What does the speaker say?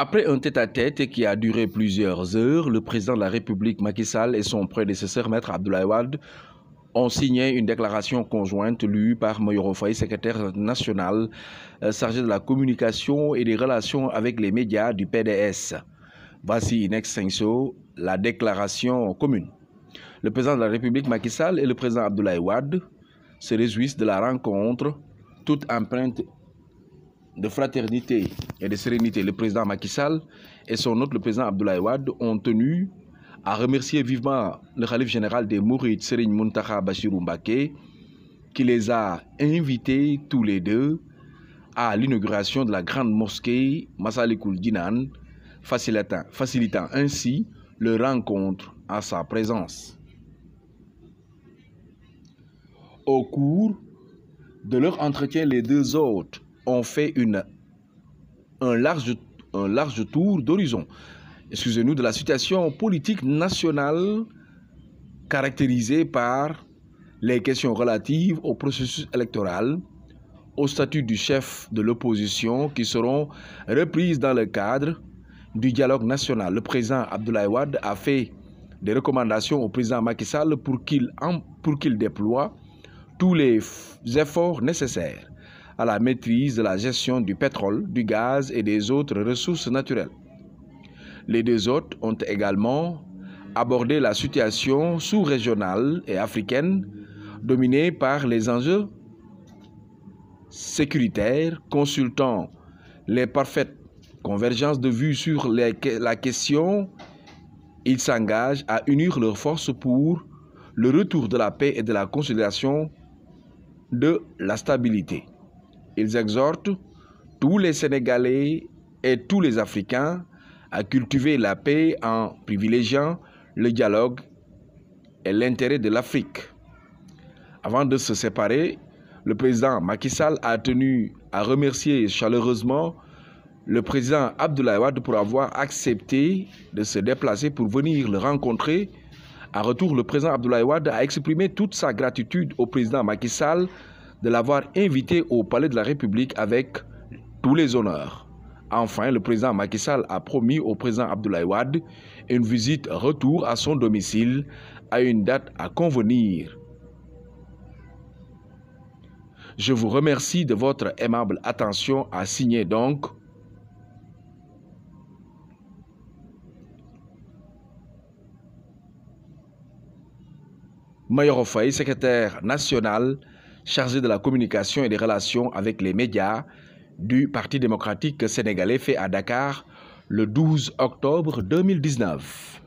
Après un tête-à-tête qui a duré plusieurs heures, le président de la République Macky Sall et son prédécesseur Maître Abdoulaye Wade ont signé une déclaration conjointe lue par Moyoro secrétaire national euh, chargé de la communication et des relations avec les médias du PDS. Voici in extenso la déclaration commune. Le président de la République Macky Sall et le président Abdoulaye Wade se réjouissent de la rencontre toute empreinte de fraternité et de sérénité, le président Macky Sall et son autre, le président Abdoulaye Wade, ont tenu à remercier vivement le calife général des Mourides, Serigne Muntaha Bashirou qui les a invités tous les deux à l'inauguration de la grande mosquée Masalikul Dinan, facilitant, facilitant ainsi leur rencontre à sa présence. Au cours de leur entretien, les deux autres on fait un, large, un large tour d'horizon, excusez-nous, de la situation politique nationale caractérisée par les questions relatives au processus électoral, au statut du chef de l'opposition qui seront reprises dans le cadre du dialogue national. Le président Abdoulaye Wade a fait des recommandations au président Macky Sall pour qu'il déploie tous les efforts nécessaires à la maîtrise de la gestion du pétrole, du gaz et des autres ressources naturelles. Les deux autres ont également abordé la situation sous-régionale et africaine dominée par les enjeux sécuritaires, consultant les parfaites convergences de vues sur la question, ils s'engagent à unir leurs forces pour le retour de la paix et de la consolidation de la stabilité ils exhortent tous les Sénégalais et tous les Africains à cultiver la paix en privilégiant le dialogue et l'intérêt de l'Afrique. Avant de se séparer, le président Macky Sall a tenu à remercier chaleureusement le président Abdoulaye Wade pour avoir accepté de se déplacer pour venir le rencontrer. À retour, le président Abdoulaye Wade a exprimé toute sa gratitude au président Macky Sall de l'avoir invité au Palais de la République avec tous les honneurs. Enfin, le président Macky Sall a promis au président Abdoulaye Wade une visite retour à son domicile à une date à convenir. Je vous remercie de votre aimable attention à signer donc Mayor secrétaire national chargé de la communication et des relations avec les médias du Parti démocratique sénégalais fait à Dakar le 12 octobre 2019.